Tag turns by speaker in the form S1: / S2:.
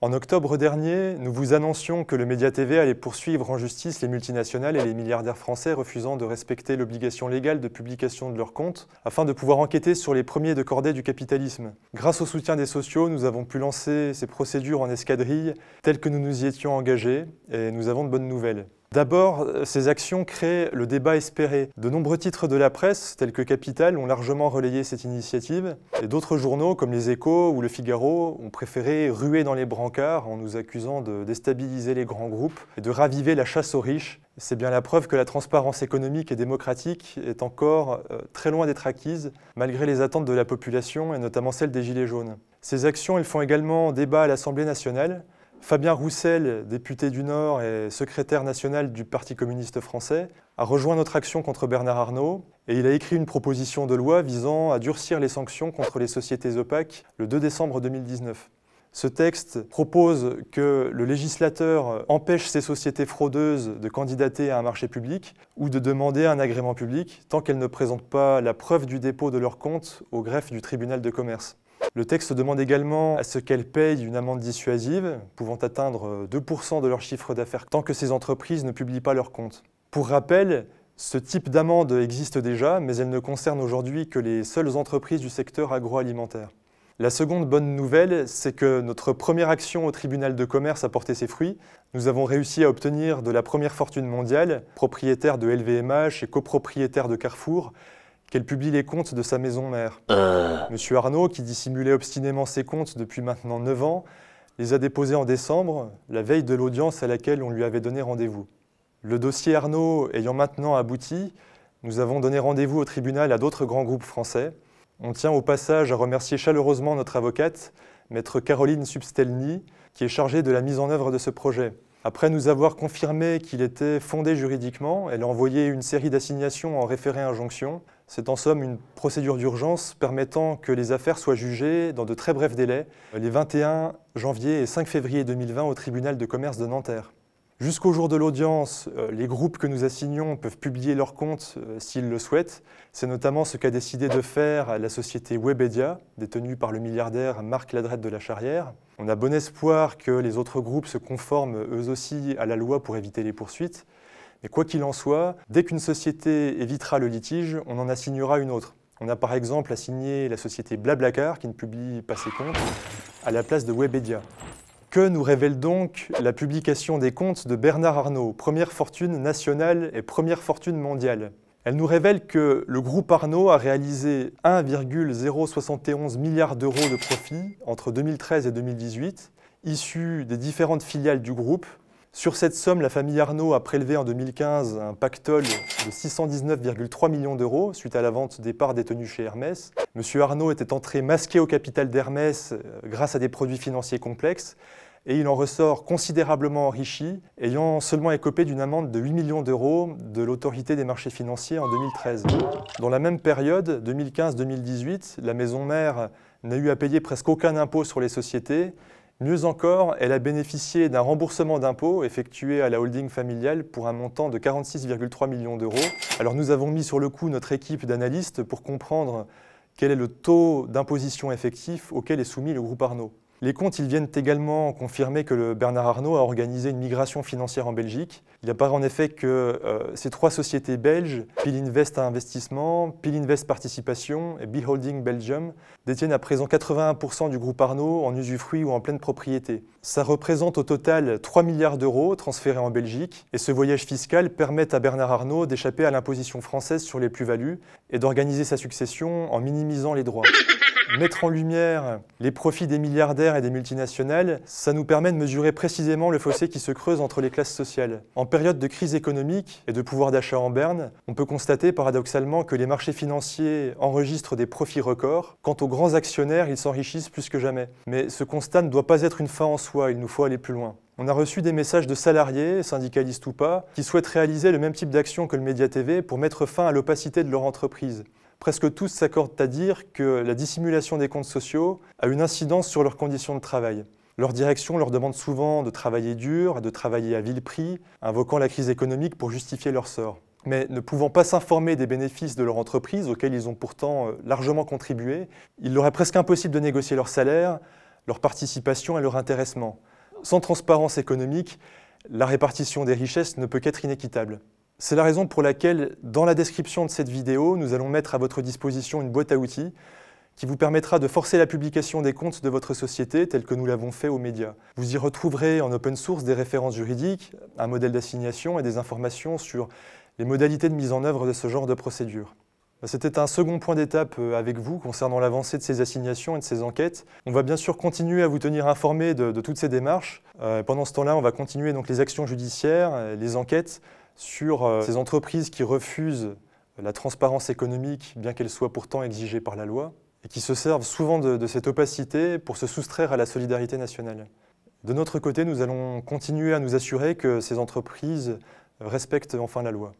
S1: En octobre dernier, nous vous annoncions que le Média TV allait poursuivre en justice les multinationales et les milliardaires français refusant de respecter l'obligation légale de publication de leurs comptes afin de pouvoir enquêter sur les premiers de cordée du capitalisme. Grâce au soutien des sociaux, nous avons pu lancer ces procédures en escadrille telles que nous nous y étions engagés et nous avons de bonnes nouvelles. D'abord, euh, ces actions créent le débat espéré. De nombreux titres de la presse, tels que Capital, ont largement relayé cette initiative, et d'autres journaux, comme Les Échos ou Le Figaro, ont préféré ruer dans les brancards en nous accusant de déstabiliser les grands groupes et de raviver la chasse aux riches. C'est bien la preuve que la transparence économique et démocratique est encore euh, très loin d'être acquise, malgré les attentes de la population et notamment celles des Gilets jaunes. Ces actions, elles font également débat à l'Assemblée nationale, Fabien Roussel, député du Nord et secrétaire national du Parti communiste français, a rejoint notre action contre Bernard Arnault et il a écrit une proposition de loi visant à durcir les sanctions contre les sociétés opaques le 2 décembre 2019. Ce texte propose que le législateur empêche ces sociétés fraudeuses de candidater à un marché public ou de demander un agrément public tant qu'elles ne présentent pas la preuve du dépôt de leur compte au greffe du tribunal de commerce. Le texte demande également à ce qu'elles payent une amende dissuasive, pouvant atteindre 2% euh, de leur chiffre d'affaires tant que ces entreprises ne publient pas leurs comptes. Pour rappel, ce type d'amende existe déjà, mais elle ne concerne aujourd'hui que les seules entreprises du secteur agroalimentaire. La seconde bonne nouvelle, c'est que notre première action au tribunal de commerce a porté ses fruits. Nous avons réussi à obtenir de la première fortune mondiale, propriétaire de LVMH et copropriétaire de Carrefour, qu'elle publie les comptes de sa maison mère. Euh. Monsieur Arnaud, qui dissimulait obstinément ses comptes depuis maintenant 9 ans, les a déposés en décembre, la veille de l'audience à laquelle on lui avait donné rendez-vous. Le dossier Arnaud ayant maintenant abouti, nous avons donné rendez-vous au tribunal à d'autres grands groupes français. On tient au passage à remercier chaleureusement notre avocate, maître Caroline Substelny, qui est chargée de la mise en œuvre de ce projet. Après nous avoir confirmé qu'il était fondé juridiquement, elle a envoyé une série d'assignations en référé injonction. C'est en somme une procédure d'urgence permettant que les affaires soient jugées dans de très brefs délais, les 21 janvier et 5 février 2020 au tribunal de commerce de Nanterre. Jusqu'au jour de l'audience, euh, les groupes que nous assignons peuvent publier leurs comptes euh, s'ils le souhaitent. C'est notamment ce qu'a décidé de faire la société Webedia, détenue par le milliardaire Marc Ladrette de la Charrière. On a bon espoir que les autres groupes se conforment eux aussi à la loi pour éviter les poursuites. Mais quoi qu'il en soit, dès qu'une société évitera le litige, on en assignera une autre. On a par exemple assigné la société Blablacar, qui ne publie pas ses comptes, à la place de Webedia nous révèle donc la publication des comptes de Bernard Arnault, première fortune nationale et première fortune mondiale Elle nous révèle que le groupe Arnault a réalisé 1,071 milliard d'euros de profits entre 2013 et 2018, issus des différentes filiales du groupe, sur cette somme, la famille Arnault a prélevé en 2015 un pactole de 619,3 millions d'euros suite à la vente des parts détenues chez Hermès. Monsieur Arnault était entré masqué au capital d'Hermès euh, grâce à des produits financiers complexes et il en ressort considérablement enrichi, ayant seulement écopé d'une amende de 8 millions d'euros de l'autorité des marchés financiers en 2013. Dans la même période, 2015-2018, la maison mère n'a eu à payer presque aucun impôt sur les sociétés. Mieux encore, elle a bénéficié d'un remboursement d'impôts effectué à la holding familiale pour un montant de 46,3 millions d'euros. Alors nous avons mis sur le coup notre équipe d'analystes pour comprendre quel est le taux d'imposition effectif auquel est soumis le groupe Arnaud. Les comptes ils viennent également confirmer que Bernard Arnault a organisé une migration financière en Belgique. Il apparaît en effet que euh, ces trois sociétés belges, Invest Investissement, Invest Participation et Beholding Belgium, détiennent à présent 81% du groupe Arnault en usufruit ou en pleine propriété. Ça représente au total 3 milliards d'euros transférés en Belgique et ce voyage fiscal permet à Bernard Arnault d'échapper à l'imposition française sur les plus-values et d'organiser sa succession en minimisant les droits mettre en lumière les profits des milliardaires et des multinationales, ça nous permet de mesurer précisément le fossé qui se creuse entre les classes sociales. En période de crise économique et de pouvoir d'achat en berne, on peut constater paradoxalement que les marchés financiers enregistrent des profits records. Quant aux grands actionnaires, ils s'enrichissent plus que jamais. Mais ce constat ne doit pas être une fin en soi, il nous faut aller plus loin. On a reçu des messages de salariés, syndicalistes ou pas, qui souhaitent réaliser le même type d'action que le Média TV pour mettre fin à l'opacité de leur entreprise presque tous s'accordent à dire que la dissimulation des comptes sociaux a une incidence sur leurs conditions de travail. Leur direction leur demande souvent de travailler dur de travailler à vil prix, invoquant la crise économique pour justifier leur sort. Mais ne pouvant pas s'informer des bénéfices de leur entreprise, auxquels ils ont pourtant euh, largement contribué, il leur est presque impossible de négocier leur salaire, leur participation et leur intéressement. Sans transparence économique, la répartition des richesses ne peut qu'être inéquitable. C'est la raison pour laquelle, dans la description de cette vidéo, nous allons mettre à votre disposition une boîte à outils qui vous permettra de forcer la publication des comptes de votre société tel que nous l'avons fait aux médias. Vous y retrouverez en open source des références juridiques, un modèle d'assignation et des informations sur les modalités de mise en œuvre de ce genre de procédure. C'était un second point d'étape euh, avec vous concernant l'avancée de ces assignations et de ces enquêtes. On va bien sûr continuer à vous tenir informé de, toutes ces démarches. Euh, pendant ce temps-là, on va continuer donc les actions judiciaires, euh, les enquêtes, sur euh, ces entreprises qui refusent euh, la transparence économique, bien qu'elle soit pourtant exigée par la loi, et qui se servent souvent de, de, cette opacité pour se soustraire à la solidarité nationale. De notre côté, nous allons continuer à nous assurer que ces entreprises respectent enfin la loi.